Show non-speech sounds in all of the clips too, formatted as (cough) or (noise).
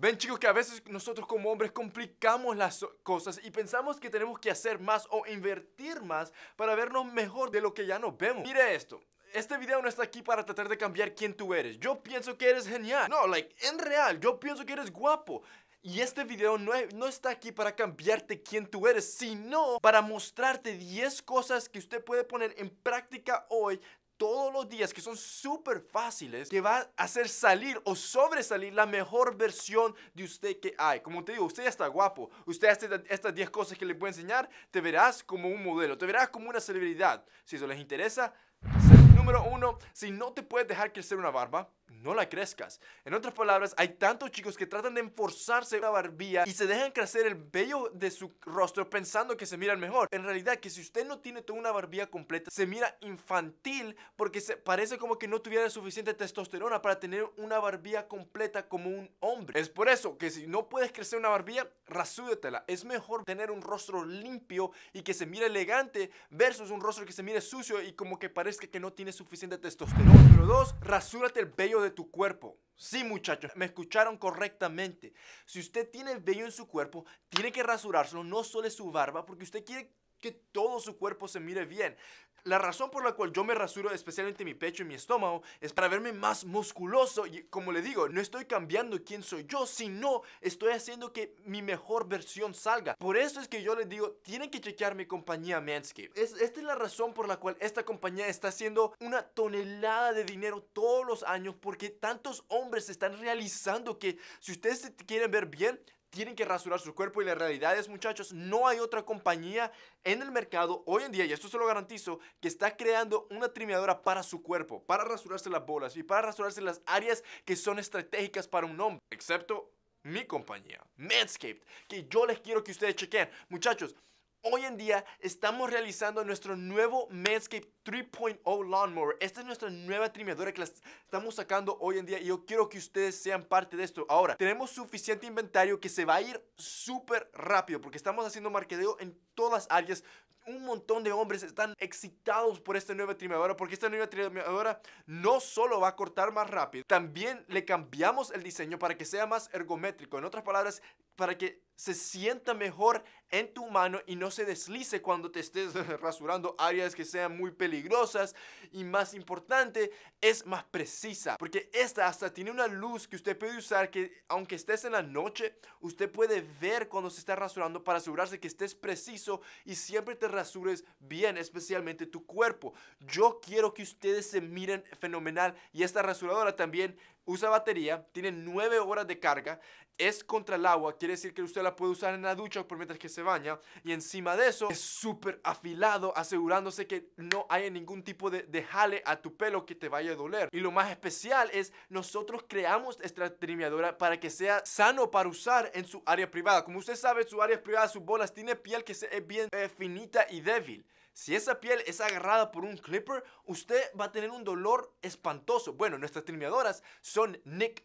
Ven chicos que a veces nosotros como hombres complicamos las cosas y pensamos que tenemos que hacer más o invertir más para vernos mejor de lo que ya nos vemos. Mire esto, este video no está aquí para tratar de cambiar quién tú eres. Yo pienso que eres genial. No, like, en real, yo pienso que eres guapo. Y este video no, no, está aquí para cambiarte quién tú eres, sino para mostrarte 10 cosas que usted puede poner en práctica hoy todos los días que son súper fáciles que va a hacer salir o sobresalir la mejor versión de usted que hay. Como te digo, usted ya está guapo. Usted hace estas 10 cosas que le puedo enseñar, te verás como un modelo, te verás como una celebridad. Si eso les interesa, número uno, si no te puedes dejar crecer una barba, no la crezcas. En otras palabras, hay tantos chicos que tratan de enforzarse una barbilla y se dejan crecer el vello de su rostro pensando que se miran mejor. En realidad, que si usted no tiene toda una barbilla completa, se mira infantil porque se parece como que no tuviera suficiente testosterona para tener una barbilla completa como un hombre. Es por eso que si no puedes crecer una barbilla, rasúdetela. Es mejor tener un rostro limpio y que se mire elegante versus un rostro que se mire sucio y como que parezca que no tiene suficiente testosterona. Número 2, rasúrate el vello de tu cuerpo. Sí, muchachos, me escucharon correctamente. Si usted tiene vello en su cuerpo, tiene que rasurárselo, no solo su barba, porque usted quiere que todo su cuerpo se mire bien. La razón por la cual yo me rasuro especialmente mi pecho y mi estómago es para verme más musculoso y como le digo, no estoy cambiando quién soy yo, sino estoy haciendo que mi mejor versión salga. Por eso es que yo les digo, tienen que chequear mi compañía Manscaped. Es, esta es la razón por la cual esta compañía está haciendo una tonelada de dinero todos los años porque tantos hombres están realizando que si ustedes quieren ver bien, tienen que rasurar su cuerpo y la realidad es, muchachos, no hay otra compañía en el mercado hoy en día, y esto se lo garantizo, que está creando una trimeadora para su cuerpo, para rasurarse las bolas y para rasurarse las áreas que son estratégicas para un hombre, excepto mi compañía, Manscaped, que yo les quiero que ustedes chequen. Muchachos, Hoy en día estamos realizando nuestro nuevo Manscaped 3.0 Lawnmower. Esta es nuestra nueva trimeadora que la estamos sacando hoy en día y yo quiero que ustedes sean parte de esto. Ahora, tenemos suficiente inventario que se va a ir súper rápido porque estamos haciendo marquedeo en todas áreas. Un montón de hombres están excitados por esta nueva trimeadora porque esta nueva trimeadora no solo va a cortar más rápido, también le cambiamos el diseño para que sea más ergométrico. En otras palabras, para que se sienta mejor en tu mano y no se deslice cuando te estés (laughs) rasurando áreas que sean muy peligrosas y más importante es más precisa porque esta hasta tiene una luz que usted puede usar que aunque estés en la noche usted puede ver cuando se está rasurando para asegurarse que estés preciso y siempre te rasures bien especialmente tu cuerpo yo quiero que ustedes se miren fenomenal y esta rasuradora también usa batería tiene 9 horas de carga es contra el agua quiere decir que usted la puede usar en la ducha por mientras que se baña. Y encima de eso es súper afilado, asegurándose que no haya ningún tipo de, de, jale a tu pelo que te vaya a doler. Y lo más especial es nosotros creamos esta trimeadora para que sea sano para usar en su área privada. Como usted sabe, su área privada, sus bolas, tiene piel que es bien eh, finita y débil. Si esa piel es agarrada por un clipper, usted va a tener un dolor espantoso. Bueno, nuestras trimeadoras son Nick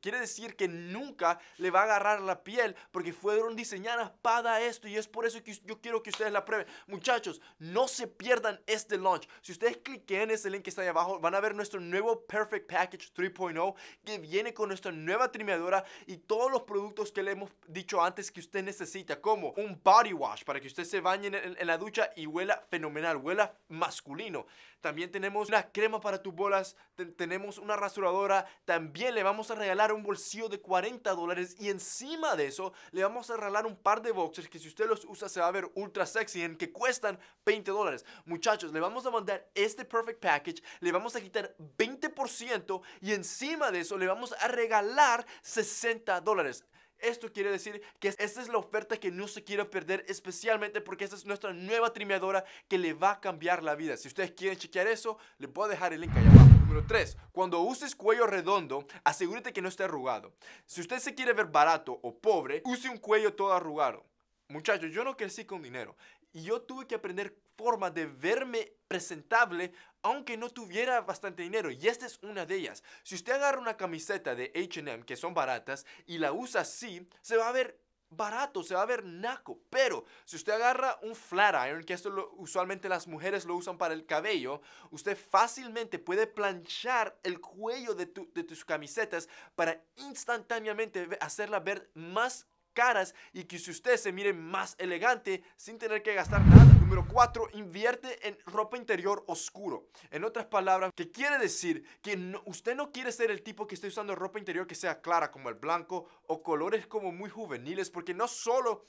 Quiere decir que nunca le va a agarrar la piel porque fueron diseñadas para esto y es por eso que yo quiero que ustedes la prueben. Muchachos, no se pierdan este launch. Si ustedes cliquen en ese link que está ahí abajo, van a ver nuestro nuevo Perfect Package 3.0 que viene con nuestra nueva trimeadora y todos los productos que le hemos dicho antes que usted necesita, como un body wash para que usted se bañe en, la ducha y huela fenomenal, huela masculino. También tenemos una crema para tus bolas, tenemos una rasuradora, también le vamos a regalar un bolsillo de 40 dólares y encima de eso le vamos a regalar un par de boxers que si usted los usa se va a ver ultra sexy en que cuestan 20 dólares. Muchachos, le vamos a mandar este Perfect Package, le vamos a quitar 20% y encima de eso le vamos a regalar 60 dólares. Esto quiere decir que esta es la oferta que no se quiere perder, especialmente porque esta es nuestra nueva trimeadora que le va a cambiar la vida. Si ustedes quieren chequear eso, les voy a dejar el link allá abajo. Número 3. Cuando uses cuello redondo, asegúrate que no esté arrugado. Si usted se quiere ver barato o pobre, use un cuello todo arrugado. Muchachos, yo no crecí con dinero y yo tuve que aprender forma de verme presentable aunque no tuviera bastante dinero y esta es una de ellas. Si usted agarra una camiseta de HM que son baratas y la usa así, se va a ver barato, se va a ver naco, pero si usted agarra un flat iron, que esto usualmente las mujeres lo usan para el cabello, usted fácilmente puede planchar el cuello de, de tus camisetas para instantáneamente hacerla ver más caras y que si usted se mire más elegante sin tener que gastar nada. Número 4. Invierte en ropa interior oscuro. En otras palabras, que quiere decir que usted no quiere ser el tipo que esté usando ropa interior que sea clara como el blanco o colores como muy juveniles, porque no solo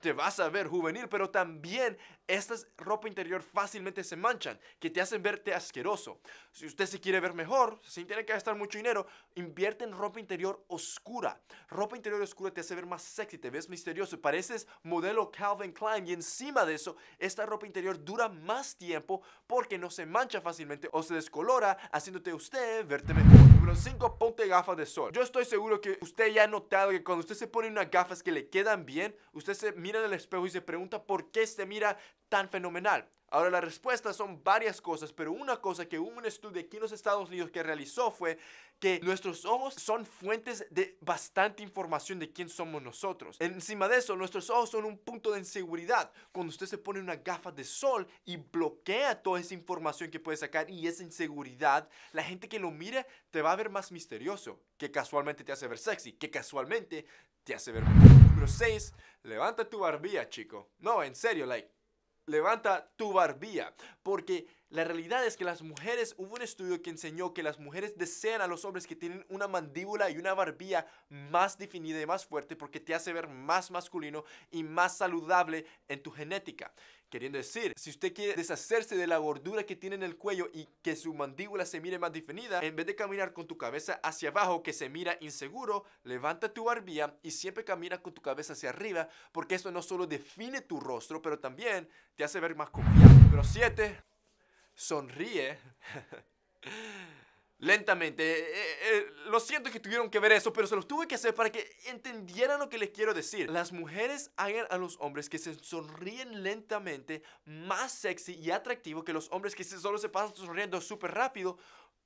te vas a ver juvenil, pero también estas ropa interior fácilmente se manchan, que te hacen verte asqueroso. Si usted se quiere ver mejor, sin tener que gastar mucho dinero, invierte en ropa interior oscura. Ropa interior oscura te hace ver más sexy y te ves misterioso pareces modelo Calvin Klein y encima de eso esta ropa interior dura más tiempo porque no se mancha fácilmente o se descolora haciéndote usted verte mejor. Número 5, ponte gafas de sol. Yo estoy seguro que usted ya ha notado que cuando usted se pone unas gafas que le quedan bien, usted se mira en el espejo y se pregunta por qué se mira tan fenomenal? Ahora la respuesta son varias cosas, pero una cosa que hubo un estudio aquí en los Estados Unidos que realizó fue que nuestros ojos son fuentes de bastante información de quién somos nosotros. Encima de eso, nuestros ojos son un punto de inseguridad. Cuando usted se pone una gafa de sol y bloquea toda esa información que puede sacar y esa inseguridad, la gente que lo mire te va a ver más misterioso, que casualmente te hace ver sexy, que casualmente te hace ver... Número 6, levanta tu barbilla, chico. No, en serio, like levanta tu barbilla, porque la realidad es que las mujeres, hubo un estudio que enseñó que las mujeres desean a los hombres que tienen una mandíbula y una barbilla más definida y más fuerte porque te hace ver más masculino y más saludable en tu genética. Queriendo decir, si usted quiere deshacerse de la gordura que tiene en el cuello y que su mandíbula se mire más definida, en vez de caminar con tu cabeza hacia abajo que se mira inseguro, levanta tu barbilla y siempre camina con tu cabeza hacia arriba porque eso no solo define tu rostro, pero también te hace ver más confiado. Número 7. Sonríe. (laughs) lentamente. Eh, eh, eh, lo siento que tuvieron que ver eso, pero se los tuve que hacer para que entendieran lo que les quiero decir. Las mujeres hagan a los hombres que se sonríen lentamente más sexy y atractivo que los hombres que solo se pasan sonriendo súper rápido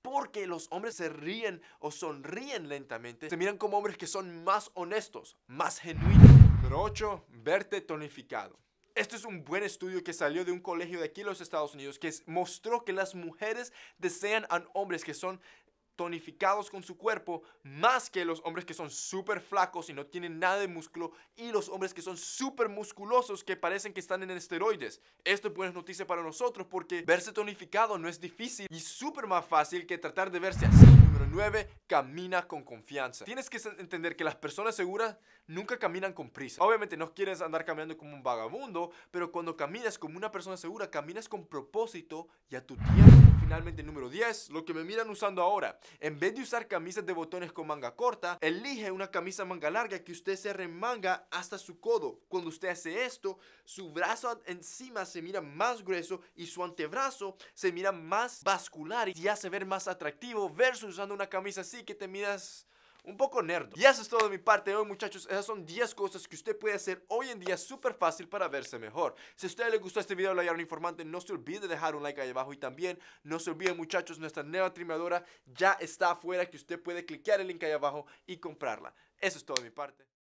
porque los hombres se ríen o sonríen lentamente, se miran como hombres que son más honestos, más genuinos. Número 8. Verte tonificado. Esto es un buen estudio que salió de un colegio de aquí en los Estados Unidos que mostró que las mujeres desean a hombres que son tonificados con su cuerpo más que los hombres que son súper flacos y no tienen nada de músculo y los hombres que son súper musculosos que parecen que están en esteroides. Esto es buena noticia para nosotros porque verse tonificado no es difícil y súper más fácil que tratar de verse así. 9. Camina con confianza. Tienes que entender que las personas seguras nunca caminan con prisa. Obviamente no quieres andar caminando como un vagabundo, pero cuando caminas como una persona segura, caminas con propósito y a tu tiempo. Finalmente, número 10, lo que me miran usando ahora. En vez de usar camisas de botones con manga corta, elige una camisa manga larga que usted se remanga hasta su codo. Cuando usted hace esto, su brazo encima se mira más grueso y su antebrazo se mira más vascular y hace ver más atractivo versus usando una camisa así que te miras un poco nerd. Y eso es todo de mi parte hoy muchachos, esas son 10 cosas que usted puede hacer hoy en día súper fácil para verse mejor. Si a usted le gustó este video de la un Informante, no se olvide de dejar un like ahí abajo y también no se olvide muchachos, nuestra nueva trimadora ya está afuera que usted puede cliquear el link ahí abajo y comprarla. Eso es todo de mi parte.